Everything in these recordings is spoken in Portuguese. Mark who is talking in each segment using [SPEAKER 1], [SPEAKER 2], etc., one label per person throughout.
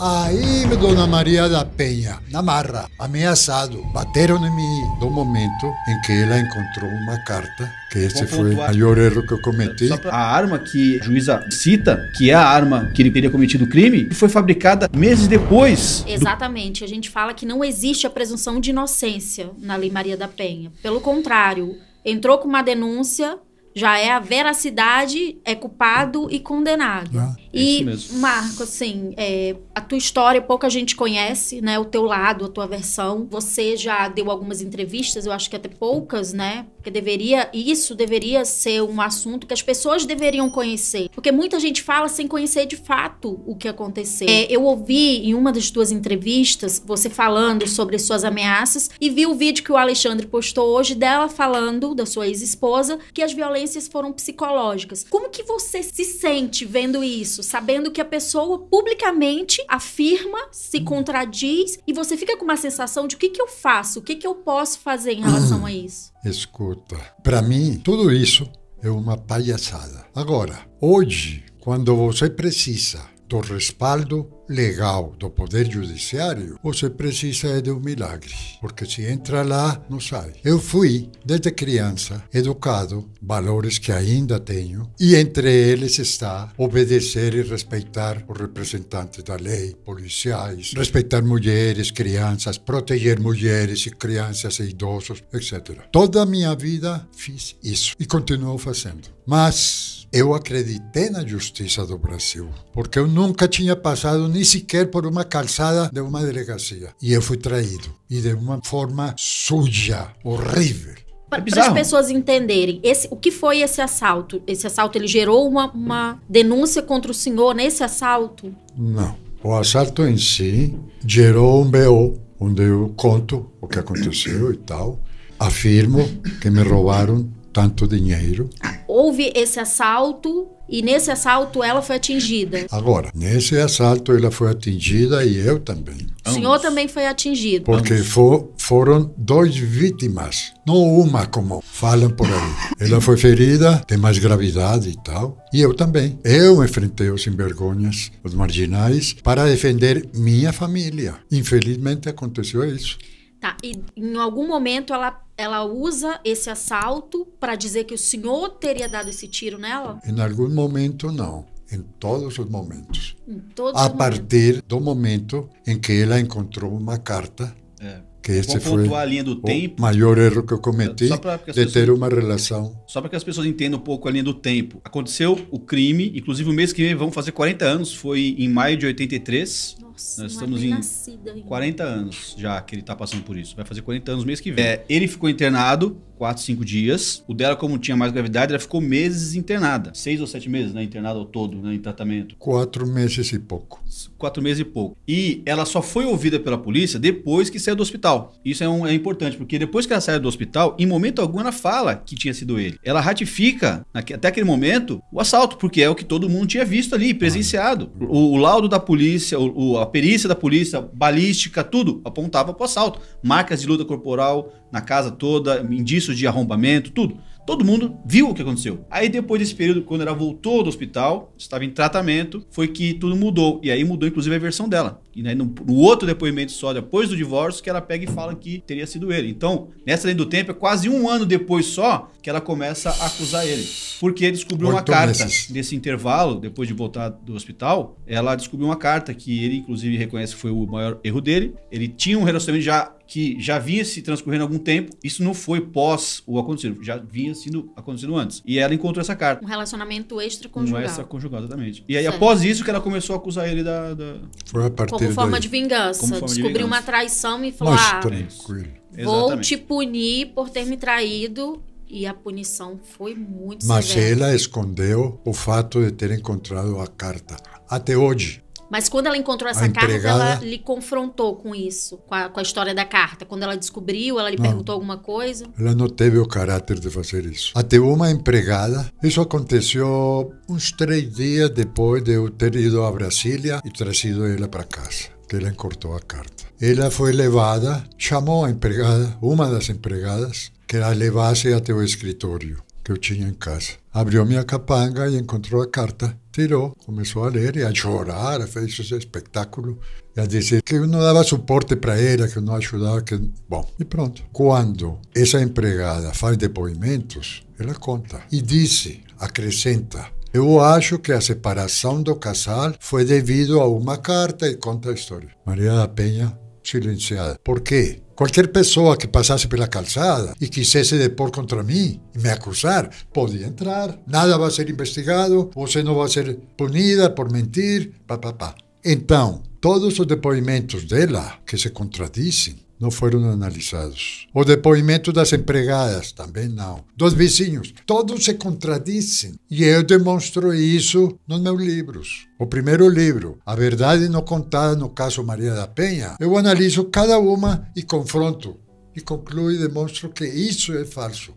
[SPEAKER 1] Aí, Dona Maria da Penha, na marra, ameaçado, bateram em mim. No momento em que ela encontrou uma carta, que esse Vou foi o maior erro que eu cometi.
[SPEAKER 2] Pra... A arma que a juíza cita, que é a arma que ele teria cometido o crime, foi fabricada meses depois.
[SPEAKER 3] Exatamente. Do... A gente fala que não existe a presunção de inocência na Lei Maria da Penha. Pelo contrário, entrou com uma denúncia, já é a veracidade, é culpado e condenado. Ah. É e, Marco, assim, é, a tua história pouca gente conhece, né? O teu lado, a tua versão. Você já deu algumas entrevistas, eu acho que até poucas, né? Porque deveria, isso deveria ser um assunto que as pessoas deveriam conhecer. Porque muita gente fala sem conhecer de fato o que aconteceu. É, eu ouvi em uma das tuas entrevistas você falando sobre suas ameaças e vi o vídeo que o Alexandre postou hoje dela falando, da sua ex-esposa, que as violências foram psicológicas. Como que você se sente vendo isso? sabendo que a pessoa publicamente afirma, se uhum. contradiz e você fica com uma sensação de o que, que eu faço, o que, que eu posso fazer em relação a isso?
[SPEAKER 1] Escuta, para mim, tudo isso é uma palhaçada. Agora, hoje, quando você precisa do respaldo legal do Poder Judiciário, você precisa é de um milagre, porque se entra lá, não sai. Eu fui, desde criança, educado, valores que ainda tenho, e entre eles está obedecer e respeitar os representantes da lei, policiais, respeitar mulheres, crianças, proteger mulheres e crianças e idosos, etc. Toda a minha vida fiz isso e continuo fazendo. Mas eu acreditei na justiça do Brasil, porque eu nunca tinha passado nem sequer por uma calçada de uma delegacia. E eu fui traído. E de uma forma suja, horrível.
[SPEAKER 3] Para é as pessoas entenderem, esse, o que foi esse assalto? Esse assalto, ele gerou uma, uma denúncia contra o senhor nesse assalto?
[SPEAKER 1] Não. O assalto em si gerou um BO, onde eu conto o que aconteceu e tal. Afirmo que me roubaram tanto dinheiro.
[SPEAKER 3] Houve esse assalto e nesse assalto ela foi atingida. Agora,
[SPEAKER 1] nesse assalto ela foi atingida e eu também. O senhor
[SPEAKER 3] também foi atingido. Porque
[SPEAKER 1] for, foram dois vítimas, não uma como falam por aí. ela foi ferida, tem mais gravidade e tal, e eu também. Eu enfrentei os envergonhas, os marginais, para defender minha família. Infelizmente aconteceu isso.
[SPEAKER 3] Tá, e em algum momento ela, ela usa esse assalto para dizer que o senhor teria dado esse tiro nela?
[SPEAKER 1] Em algum momento, não. Em todos os momentos. Em todos a partir do momento em que ela encontrou uma carta. É. Que esse foi a linha do tempo. O maior erro que eu cometi pra, de pessoas, ter uma relação.
[SPEAKER 2] Só para que as pessoas entendam um pouco a linha do tempo. Aconteceu o crime, inclusive o mês que vem vão fazer 40 anos, foi em maio de 83. Nossa. Nossa, Nós estamos em ainda. 40 anos já que ele está passando por isso. Vai fazer 40 anos mês que vem. É, ele ficou internado quatro cinco dias. O dela, como tinha mais gravidade, ela ficou meses internada. Seis ou sete meses, né? Internada ao todo, né? Em tratamento.
[SPEAKER 1] Quatro meses e pouco.
[SPEAKER 2] Quatro meses e pouco. E ela só foi ouvida pela polícia depois que saiu do hospital. Isso é, um, é importante, porque depois que ela saiu do hospital, em momento algum ela fala que tinha sido ele. Ela ratifica, até aquele momento, o assalto, porque é o que todo mundo tinha visto ali, presenciado. O, o laudo da polícia, o, o, a perícia da polícia, balística, tudo apontava para assalto. Marcas de luta corporal na casa toda, indícios de arrombamento, tudo. Todo mundo viu o que aconteceu. Aí depois desse período, quando ela voltou do hospital, estava em tratamento, foi que tudo mudou. E aí mudou inclusive a versão dela. E aí né, no, no, outro depoimento só, depois do divórcio, que ela pega e fala que teria sido ele. Então, nessa linha do tempo, é quase um ano depois só que ela começa a acusar ele porque descobriu uma carta meses. nesse intervalo, depois de voltar do hospital, ela descobriu uma carta que ele, inclusive, reconhece que foi o maior erro dele. Ele tinha um relacionamento já que já vinha se transcorrendo algum tempo. Isso não foi pós o acontecido, já vinha sendo acontecido antes. E ela encontrou essa carta. Um
[SPEAKER 3] relacionamento extraconjugal. Um
[SPEAKER 1] extraconjugal,
[SPEAKER 2] exatamente. E aí, certo. após isso, que ela começou a acusar ele da. da...
[SPEAKER 1] Foi a partir
[SPEAKER 3] Como forma daí. de vingança. Forma Descobriu de vingança. uma traição e falou: ah,
[SPEAKER 1] tranquilo. Vou Exatamente. te
[SPEAKER 3] punir por ter me traído e a punição foi muito Mas severa. ela
[SPEAKER 1] escondeu o fato de ter encontrado a carta. Até hoje.
[SPEAKER 3] Mas quando ela encontrou essa empregada... carta, ela lhe confrontou com isso, com a, com a, história da carta. Quando ela descobriu, ela lhe não, perguntou alguma coisa?
[SPEAKER 1] Ela não teve o caráter de fazer isso. Até uma empregada, isso aconteceu uns três dias depois de eu ter ido a Brasília e trazido ela para casa, que ela encontrou a carta. Ela foi levada, chamou a empregada, uma das empregadas, que a levasse até o escritório que eu tinha em casa. Abriu minha capanga e encontrou a carta. Tirou, começou a ler e a chorar, fez esse espetáculo. E a dizer que eu não dava suporte para ela, que eu não ajudava. Que... Bom, e pronto. Quando essa empregada faz depoimentos, ela conta. E disse, acrescenta, eu acho que a separação do casal foi devido a uma carta e conta a história. Maria da Penha silenciada. ¿Por qué? Cualquier persona que pasase por la calzada y quisiese depor contra mí y me acusar, podía entrar. Nada va a ser investigado, Usted no va a ser punida por mentir, Pa, pa, pa. Entonces, todos los depoimentos de la que se contradicen, não foram analisados. O depoimento das empregadas também não. Dos vizinhos, todos se contradizem. E eu demonstro isso nos meus livros. O primeiro livro, A Verdade Não Contada no Caso Maria da Penha, eu analiso cada uma e confronto. E concluo e demonstro que isso é falso.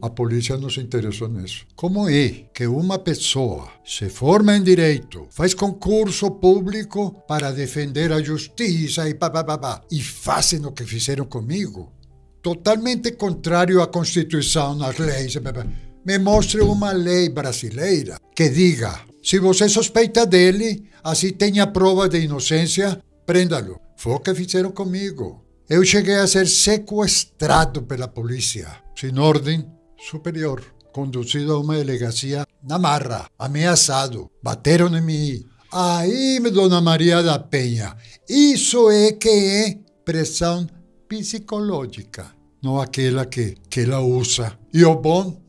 [SPEAKER 1] A polícia não se interessou nisso. Como é que uma pessoa se forma em direito, faz concurso público para defender a justiça e babá e fazem o que fizeram comigo? Totalmente contrário à Constituição, às leis. Me mostre uma lei brasileira que diga: se você suspeita dele, assim tenha prova de inocência, prenda-lo. Foi o que fizeram comigo. Eu cheguei a ser sequestrado pela polícia, sem ordem superior, conduzido a uma delegacia na marra, ameaçado. Bateram em mim. Aí, Dona Maria da Penha, isso é que é pressão psicológica, não aquela que, que ela usa. E o bom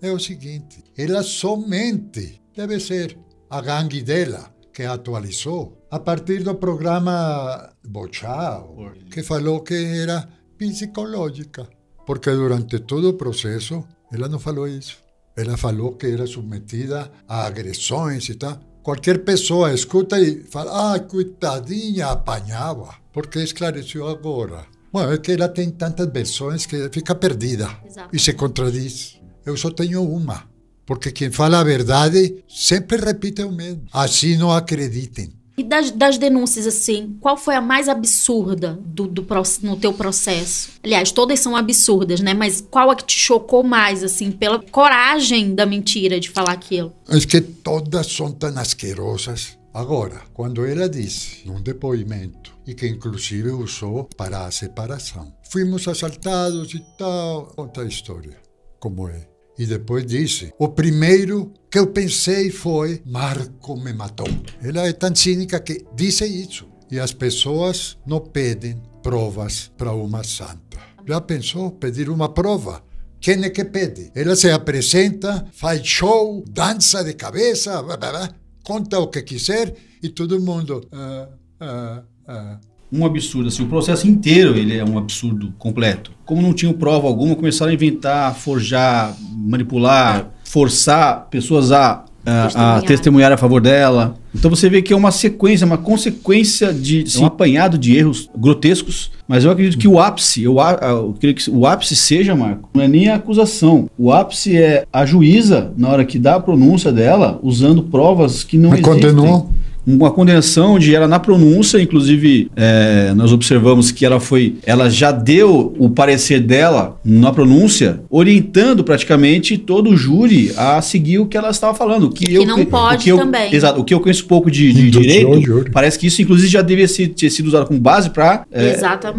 [SPEAKER 1] é o seguinte: ela somente deve ser a gangue dela que atualizou a partir do programa Bochao, que faló que era psicológica, porque durante todo proceso proceso, ella no falou eso. Ela falou que era sometida a agresiones y tal. cualquier persona escuta y fala, ah, coitadinha, apañaba porque esclareció ahora? Bueno, es que ella tiene tantas versiones que fica perdida Y se contradice. Yo solo tengo una. porque quien fala la verdade siempre repite lo mismo. Así no acrediten.
[SPEAKER 3] E das, das denúncias, assim, qual foi a mais absurda do, do, no teu processo? Aliás, todas são absurdas, né? Mas qual a que te chocou mais, assim, pela coragem da mentira de falar aquilo?
[SPEAKER 1] Acho que todas são tão asquerosas. Agora, quando ela disse, num depoimento, e que inclusive usou para a separação, fomos assaltados e tal, outra história, como é. E depois disse: O primeiro que eu pensei foi Marco me matou. Ela é tão cínica que disse isso. E as pessoas não pedem provas para uma santa. Já pensou pedir uma prova? Quem é que pede? Ela se apresenta, faz show, dança de cabeça, blá, blá, blá, conta o que quiser e todo mundo. Ah, ah, ah
[SPEAKER 2] um absurdo. Assim, o processo inteiro ele é um absurdo completo.
[SPEAKER 1] Como não tinham prova
[SPEAKER 2] alguma, começaram a inventar, forjar, manipular, forçar pessoas a, testemunhar. a testemunhar a favor dela. Então você vê que é uma sequência, uma consequência de um apanhado de erros grotescos. Mas eu acredito que o ápice, eu, eu creio que o ápice seja, Marco, não é nem a acusação. O ápice é a juíza, na hora que dá a pronúncia dela, usando provas que não mas existem uma condenação de ela na pronúncia, inclusive é, nós observamos que ela foi, ela já deu o parecer dela na pronúncia, orientando praticamente todo o júri a seguir o que ela estava falando. que, que eu, não pode eu, também. Exato, o que eu conheço pouco de, de direito, parece que isso inclusive já devia ser, ter sido usado como base para é,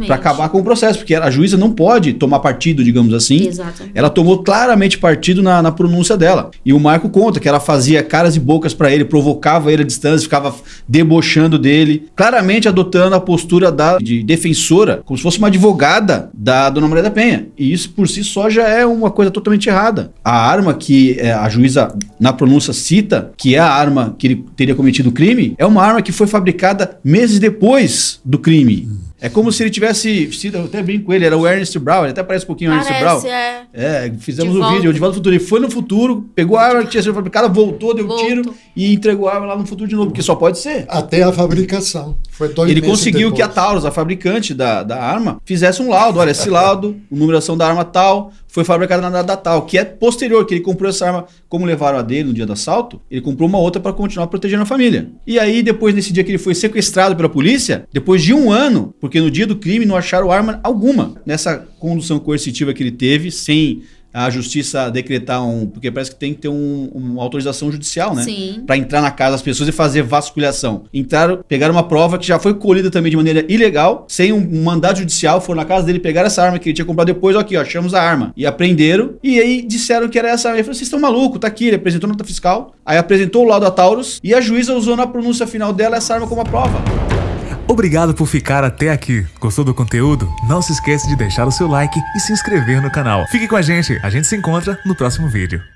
[SPEAKER 2] acabar com o processo, porque a juíza não pode tomar partido, digamos assim. Exatamente. Ela tomou claramente partido na, na pronúncia dela. E o Marco conta que ela fazia caras e bocas para ele, provocava ele à distância, ficava debochando dele, claramente adotando a postura da, de defensora, como se fosse uma advogada da dona Maria da Penha. E isso por si só já é uma coisa totalmente errada. A arma que é, a juíza, na pronúncia, cita, que é a arma que ele teria cometido o crime, é uma arma que foi fabricada meses depois do crime. Hum. É como se ele tivesse. Eu até brinco com ele, era o Ernest Brown, ele até parece um pouquinho o Ernest Brown. É, é fizemos o um vídeo, o Divaldo Futuro. Ele foi no futuro, pegou a arma que tinha sido fabricada, voltou, deu um tiro e entregou a arma lá no futuro de novo, porque só pode ser. Até a fabricação. Foi dois Ele conseguiu depois. que a Taurus, a fabricante da, da arma, fizesse um laudo. Olha, esse laudo, numeração da arma tal, foi fabricada na data tal, que é posterior, que ele comprou essa arma, como levaram a dele no dia do assalto, ele comprou uma outra para continuar protegendo a família. E aí, depois nesse dia que ele foi sequestrado pela polícia, depois de um ano, porque no dia do crime não acharam arma alguma, nessa condução coercitiva que ele teve, sem a justiça decretar um. Porque parece que tem que ter um, uma autorização judicial, né? Sim. Pra entrar na casa das pessoas e fazer vasculhação. Entraram, pegaram uma prova que já foi colhida também de maneira ilegal, sem um mandato judicial, foram na casa dele, pegaram essa arma que ele tinha comprado depois, aqui, ó, achamos a arma. E aprenderam. E aí disseram que era essa arma. Ele falou: vocês estão malucos, tá aqui. Ele apresentou nota fiscal, aí apresentou o laudo da Taurus e a juíza usou na pronúncia final dela essa arma como a prova. Obrigado por ficar até aqui. Gostou do conteúdo? Não se esquece de deixar o seu like e se inscrever no canal. Fique com a gente, a gente se encontra no próximo vídeo.